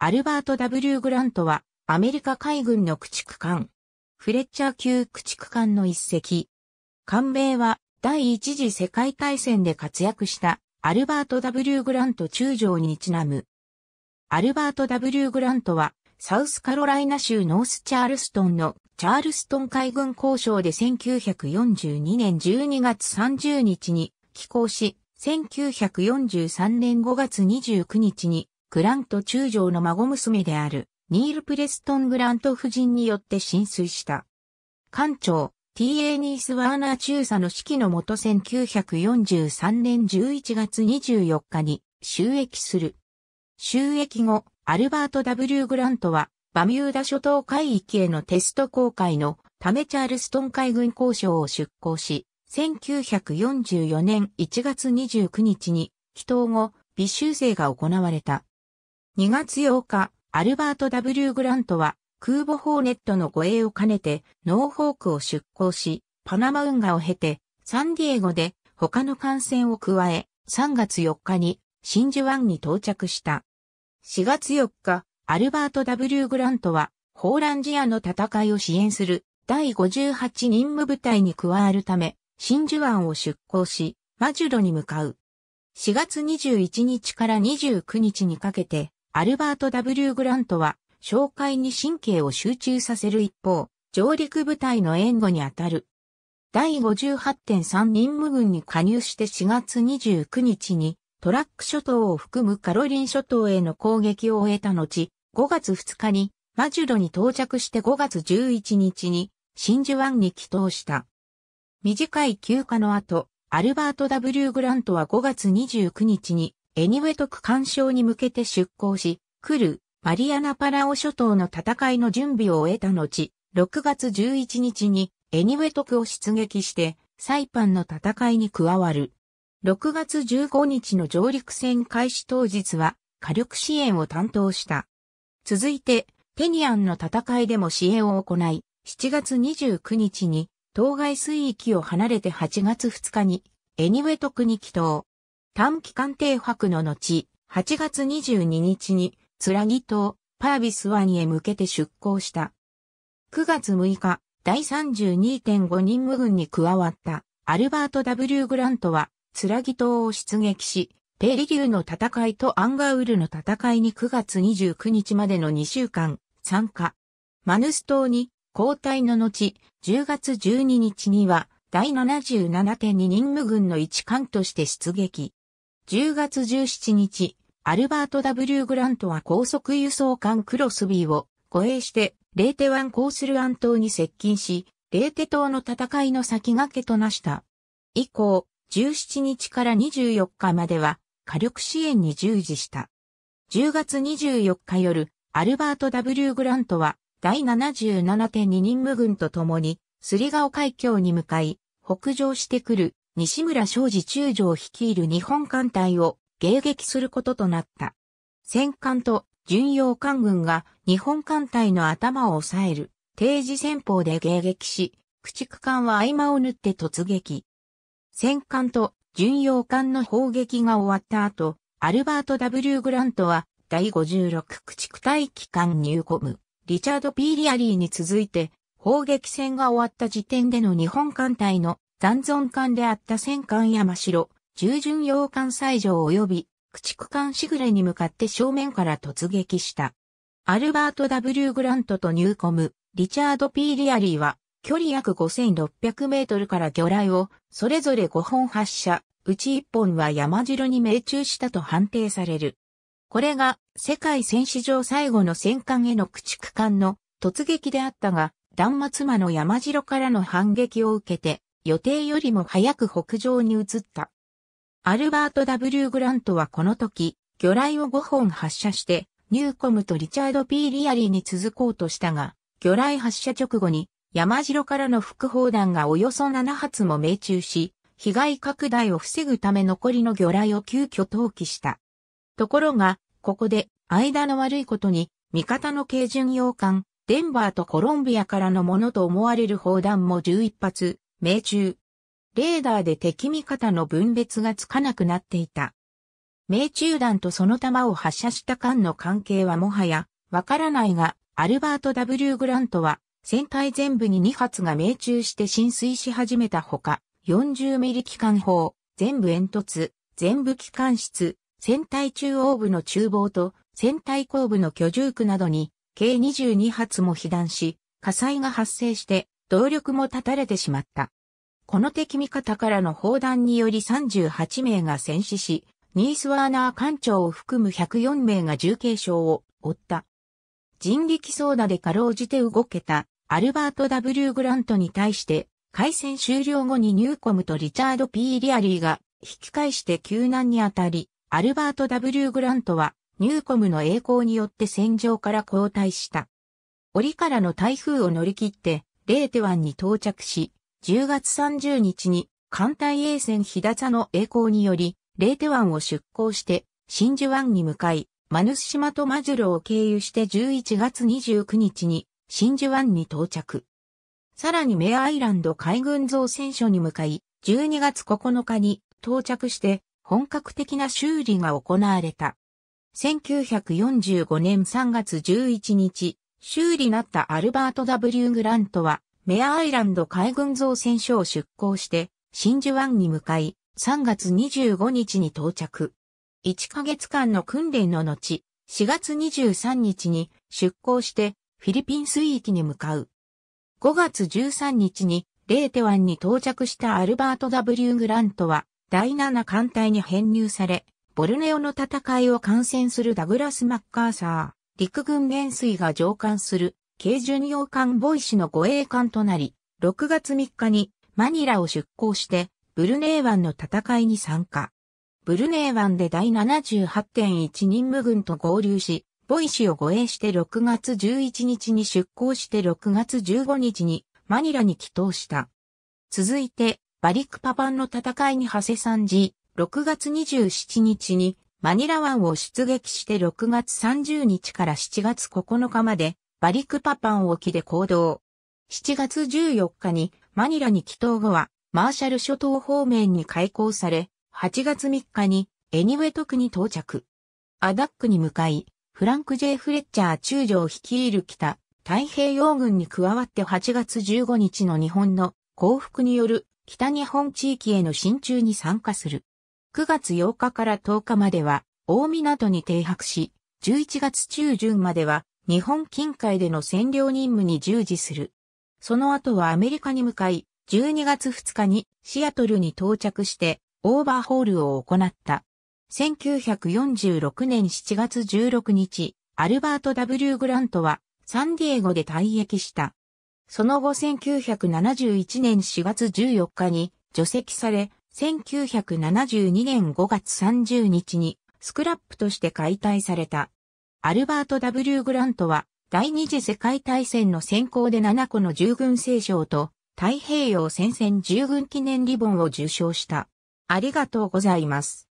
アルバート・ W・ グラントは、アメリカ海軍の駆逐艦。フレッチャー級駆逐艦の一隻。艦名は、第一次世界大戦で活躍したアルバート・ W・ グラント中将にちなむ。アルバート・ W・ グラントは、サウスカロライナ州ノースチャールストンのチャールストン海軍交渉で1942年12月30日に寄港し、1943年5月29日にグラント中将の孫娘である、ニール・プレストン・グラント夫人によって浸水した。艦長、T.A. ニース・ワーナー中佐の指揮のもと1943年11月24日に収益する。収益後、アルバート・ W・ グラントは、バミューダ諸島海域へのテスト航海のためチャールストン海軍交渉を出港し、1944年1月29日に、祈祷後、微修正が行われた。2月8日、アルバート・ W・ グラントは、空母ホーネットの護衛を兼ねて、ノーホークを出港し、パナマ運河を経て、サンディエゴで他の艦船を加え、3月4日に真珠湾に到着した。4月4日、アルバート・ W・ グラントは、ホーランジアの戦いを支援する第58任務部隊に加わるため、真珠湾を出港し、マジュロに向かう。4月21日から29日にかけて、アルバート・ W・ グラントは、紹介に神経を集中させる一方、上陸部隊の援護に当たる。第58.3任務軍に加入して4月29日に、トラック諸島を含むカロリン諸島への攻撃を終えた後、5月2日にマジュロに到着して5月11日に真珠湾に帰投した。短い休暇の後、アルバート・ W・ グラントは5月29日にエニウェト区干渉に向けて出港し、来るマリアナパラオ諸島の戦いの準備を終えた後、6月11日にエニウェト区を出撃して、サイパンの戦いに加わる。6月15日の上陸戦開始当日は火力支援を担当した。続いて、テニアンの戦いでも支援を行い、7月29日に当該水域を離れて8月2日にエニウェト区に帰島。短期間停泊の後、8月22日に、つらぎ島、パービスワニへ向けて出港した。9月6日、第32.5任務軍に加わったアルバート・ W・ グラントは、つらぎ島を出撃し、ペリリューの戦いとアンガウルの戦いに9月29日までの2週間、参加。マヌス島に交代の後、10月12日には、第77.2任務軍の一環として出撃。10月17日、アルバート・ W・ グラントは高速輸送艦クロスビーを護衛して、レーテ湾コースルアン島に接近し、レーテ島の戦いの先駆けとなした。以降、17日から24日までは火力支援に従事した。10月24日夜、アルバート・ W・ グラントは第77.2任務軍と共に、スリガオ海峡に向かい、北上してくる西村昌司中将率いる日本艦隊を迎撃することとなった。戦艦と巡洋艦軍が日本艦隊の頭を抑える定時戦法で迎撃し、駆逐艦は合間を縫って突撃。戦艦と巡洋艦の砲撃が終わった後、アルバート・ W・ グラントは第56駆逐隊機関入込む。リチャード・ピーリアリーに続いて砲撃戦が終わった時点での日本艦隊の残存艦であった戦艦山城、従順洋艦西条及び、駆逐艦しぐれに向かって正面から突撃した。アルバート・ W・ グラントとニューコム、リチャード・ P・ リアリーは、距離約5600メートルから魚雷を、それぞれ5本発射、うち1本は山城に命中したと判定される。これが、世界戦史上最後の戦艦への駆逐艦の突撃であったが、断末魔の山城からの反撃を受けて、予定よりも早く北上に移った。アルバート・ W・ グラントはこの時、魚雷を5本発射して、ニューコムとリチャード・ P・ リアリーに続こうとしたが、魚雷発射直後に山城からの副砲弾がおよそ7発も命中し、被害拡大を防ぐため残りの魚雷を急遽投棄した。ところが、ここで、間の悪いことに、味方の軽巡洋艦、デンバーとコロンビアからのものと思われる砲弾も11発、命中。レーダーで敵味方の分別がつかなくなっていた。命中弾とその弾を発射した間の関係はもはやわからないが、アルバート・ W・ グラントは船体全部に2発が命中して浸水し始めたほか、40ミリ機関砲、全部煙突、全部機関室、船体中央部の厨房と船体後部の居住区などに計22発も被弾し、火災が発生して動力も断たれてしまった。この敵味方からの砲弾により38名が戦死し、ニースワーナー艦長を含む104名が重軽傷を負った。人力操打でかろうじて動けたアルバート・ W・ グラントに対して、海戦終了後にニューコムとリチャード・ P・ リアリーが引き返して救難にあたり、アルバート・ W・ グラントはニューコムの栄光によって戦場から交代した。折からの台風を乗り切ってレーテ湾に到着し、10月30日に艦隊衛船日立の栄光により、レーテ湾を出港して、真珠湾に向かい、マヌス島とマジュロを経由して11月29日に、真珠湾に到着。さらにメアアイランド海軍造船所に向かい、12月9日に到着して、本格的な修理が行われた。1945年3月11日、修理なったアルバート・ W・ グラントは、メアアイランド海軍造船所を出港して、真珠湾に向かい、3月25日に到着。1ヶ月間の訓練の後、4月23日に出港してフィリピン水域に向かう。5月13日にレーテ湾に到着したアルバート・ W・ グラントは第7艦隊に編入され、ボルネオの戦いを観戦するダグラス・マッカーサー、陸軍元帥が上官する、軽巡洋艦ボイシの護衛艦となり、6月3日にマニラを出港して、ブルネー湾の戦いに参加。ブルネー湾で第78.1任務軍と合流し、ボイシを護衛して6月11日に出港して6月15日にマニラに帰投した。続いて、バリクパパンの戦いに派生参じ、6月27日にマニラ湾を出撃して6月30日から7月9日までバリクパパン沖で行動。7月14日にマニラに帰島後はマーシャル諸島方面に開港され、8月3日にエニウェト区に到着。アダックに向かい、フランク・ジェイ・フレッチャー中将率いる北太平洋軍に加わって8月15日の日本の降伏による北日本地域への進駐に参加する。9月8日から10日までは、大港に停泊し、11月中旬までは、日本近海での占領任務に従事する。その後はアメリカに向かい、12月2日にシアトルに到着して、オーバーホールを行った。1946年7月16日、アルバート・ W・ グラントはサンディエゴで退役した。その後1971年4月14日に除籍され、1972年5月30日にスクラップとして解体された。アルバート・ W・ グラントは第二次世界大戦の先行で7個の従軍聖賞と太平洋戦線従軍記念リボンを受賞した。ありがとうございます。